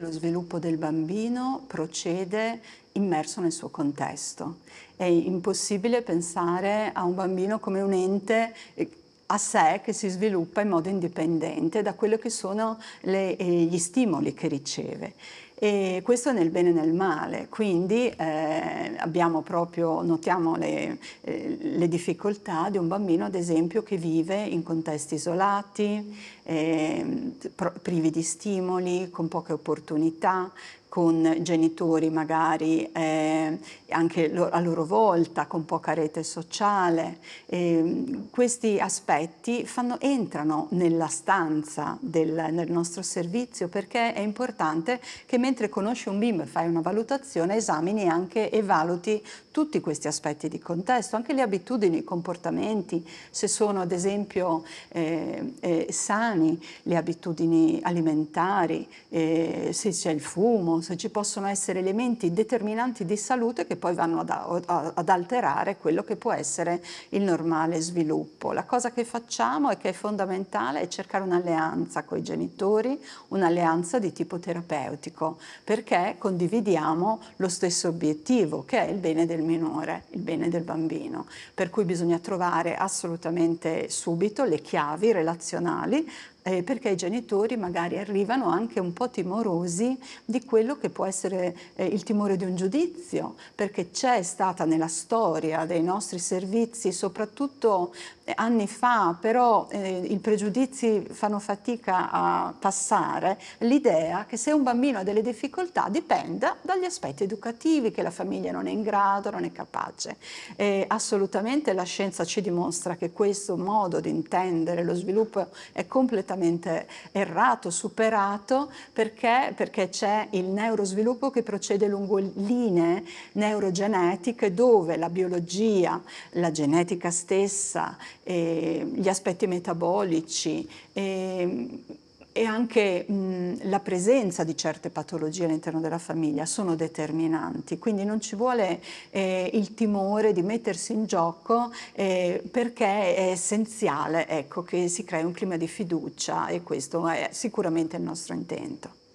Lo sviluppo del bambino procede immerso nel suo contesto. È impossibile pensare a un bambino come un ente eh, a sé che si sviluppa in modo indipendente da quelli che sono le, eh, gli stimoli che riceve e questo nel bene e nel male, quindi eh, abbiamo proprio, notiamo le, eh, le, difficoltà di un bambino ad esempio che vive in contesti isolati, eh, privi di stimoli, con poche opportunità, con genitori magari eh, anche a loro volta, con poca rete sociale. E ehm, questi aspetti fanno, entrano nella stanza del, nel nostro servizio perché è importante che mentre conosci un bimbo e fai una valutazione esamini anche e valuti tutti questi aspetti di contesto, anche le abitudini, i comportamenti, se sono ad esempio eh, eh, sani, le abitudini alimentari, eh, se c'è il fumo, se ci possono essere elementi determinanti di salute che poi vanno ad, ad alterare quello che può essere il normale sviluppo. La cosa che facciamo e che è fondamentale è cercare un'alleanza con i genitori, un'alleanza di tipo terapeutico, perché condividiamo lo stesso obiettivo che è il bene del minore, il bene del bambino, per cui bisogna trovare assolutamente subito le chiavi relazionali eh, perché i genitori magari arrivano anche un po' timorosi di quello che può essere eh, il timore di un giudizio, perché c'è stata nella storia dei nostri servizi, soprattutto eh, anni fa, però eh, i pregiudizi fanno fatica a passare, l'idea che se un bambino ha delle difficoltà dipenda dagli aspetti educativi, che la famiglia non è in grado, non è capace. Eh, assolutamente la scienza ci dimostra che questo modo di intendere lo sviluppo è completamente assolutamente errato, superato, perché, perché c'è il neurosviluppo che procede lungo linee neurogenetiche dove la biologia, la genetica stessa, eh, gli aspetti metabolici, eh, e anche mh, la presenza di certe patologie all'interno della famiglia sono determinanti, quindi non ci vuole eh, il timore di mettersi in gioco eh, perché è essenziale ecco, che si crei un clima di fiducia e questo è sicuramente il nostro intento.